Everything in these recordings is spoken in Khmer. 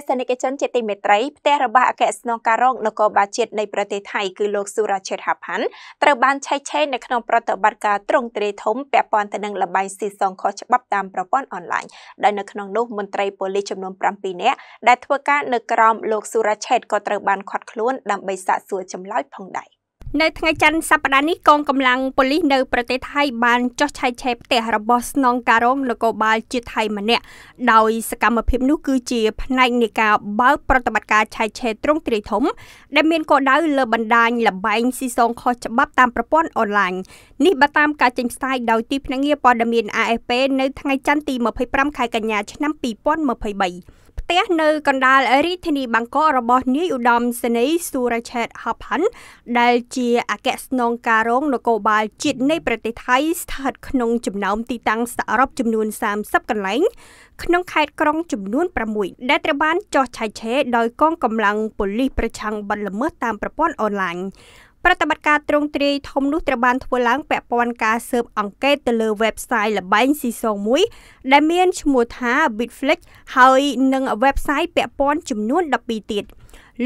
ទស្សនិកជនជាទីមេត្រីផ្ទះរបស់អគ្គស្នងការរងនគរបាលជាតិនៃប្រទេសថៃគឺលោកស៊ូរ៉ាឆេតហាផាន់ត្រូវបានឆែកឆេរនៅក្នុងប្រតិបត្តិការទ្រង់ទ្រាយធំពាក់ព័ន្ធទៅនឹងលបែងស៊ីសងខុសច្បាប់តាមប្រព័ន្ធអនឡាញដែលនៅក្នុងនោះមន្ត្រីប៉ូលីសចំនួន7នាក់ដែលធ្វើការនៅក្រោមលោកស៊ូរ៉ាឆេតក៏ត្រូវបានខាត់ខ្លួនដើម្បីសាកសួរចម្លើយផងដែរ។នៅថ្ងៃច័ន្ទសប្តាហ៍នេះកងកម្លាំងប៉ូលីសនៅប្រទេសថៃបានចោះឆាយឆេផ្ទះរបស់ស្នងការរងនគរបាលជាតិថៃម្នាក់ដោយសកម្មភាពនោះគឺជាផ្នែកនៃការបើកប្រតិបត្តិការឆាយឆេទ្រង់ទ្រាយធំដែលមានគោលដៅលើបណ្ដាញលបែងស៊ីសងខុសច្បាប់តាមប្រព័ន្ធអនឡាញនេះបើតាមការចេញផ្សាយដោយទីភ្នាក់ងារព័ត៌មាន AFP នៅថ្ងៃច័ន្ទទី25ខែកញ្ញាឆ្នាំ2023ទះនៅកណ្ដាលរាជធានីបាងកករបស់នាយឧត្តមសេនីយ៍ស៊ូរ៉ាឆេតហាប់ហាន់ដែលជាអគ្គស្នងការរងនគរបាលជាតិនៃប្រទេសថៃស្ថិតក្នុងចំណោមទីតាំងសរុបចំនួន30កន្លែងក្នុងខេត្តក្រុងចំនួន6ដែលត្រូវបានចោះឆាយឆេរដោយកងកម្លាំងប៉ូលីសប្រឆាំងបទល្មើសតាមប្រព័ន្ធអនឡាញប្រតិបត្តិការទ្រង់ទ្រាយធំនោះត្រូវបានធ្វើឡើងពាក់ព័ន្ធការស៊ើបអង្កេតទៅលើ website លបែងស៊ីសងមួយដែលមានឈ្មោះថា Bitflex ហើយនិង website ពាក់ព័ន្ធចំនួន12ទៀត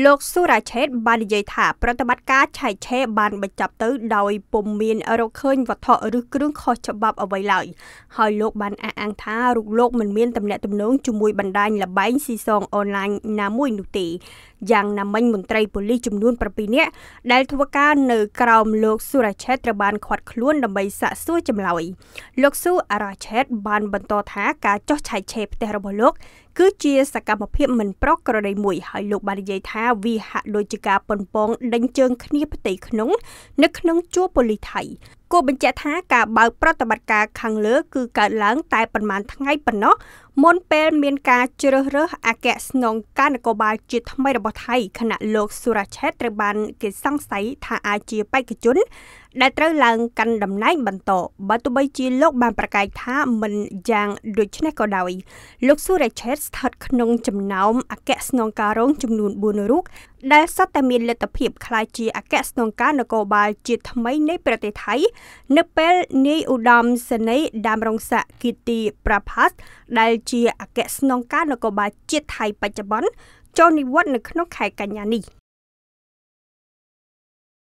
លោកស៊ូរ៉ាឆេត បាននិយាយថាប្រតិបត្តិការឆៃឆេបានបញ្ចប់ទៅដោយពុំមានរកឃើញវត្ថុឬគ្រឿងខុសច្បាប់អ្វីឡើយហើយលោកបានអះអាងថារូបលោកមិនមានទំនាក់ទំនងជាមួយបណ្ដាញលបែងស៊ីសងអនឡាញណាមួយនោះទេយ៉ាងណាមិញមន្ត្រីប៉ូលីសចំនួន7នាក់ដែលធ្វើការនៅក្រោមលោកស៊ូរ៉ាឆេតត្រូវបានឃាត់ខ្លួនដើម្បីសាកសួរចម្លើយលោកស៊ូរ៉ាឆេត បានបន្តថាការចោះឆៃឆេផ្ទះរបស់លោកគឺជាសកម្មភាពមិនប្រក្រតីមួយហើយលោកបាននិយាយថាវាហាក់ដូចជាការប៉ុនប៉ងដេញជើងគ្នាផ្ទៃក្នុង នៅក្នុងជួរប៉ូលីសថៃគួរបញ្ជាក់ថាការបើកប្រតិបត្តិការខាងលើគឺកើតឡើងតែប្រមាណថ្ងៃប៉ុណ្ណោះមុនពេលមានការជ្រើសរើសអគ្គស្នងការនគរបាលជាថ្មីរបស់ថៃខណៈលោកស៊ូរ៉ាឆេតត្រូវបានគេសង្ស័យថាអាចជាបេក្ខជន ដែលត្រូវឡើងកាន់តំណែងបន្តបើទោះបីជាលោកបានប្រកាសថាមិនយ៉ាងដូចនេះក៏ដោយ លោកស៊ូរ៉ាឆេតស្ថិតក្នុងចំណោមអគ្គស្នងការរងចំនួន4រូបដែលសុទ្ធតែមានលទ្ធភាពក្លាយជាអគ្គស្នងការនគរបាលជាថ្មីនៃប្រទេសថៃនៅពេលនាយឧត្តមសេនីយ៍ដាមរងស័កគីទីប្រផាសដែលជាអគ្គស្នងការនគរបាលជាតិថៃបច្ចុប្បន្នចូលនិវត្តន៍នៅក្នុងខែកញ្ញានេះ។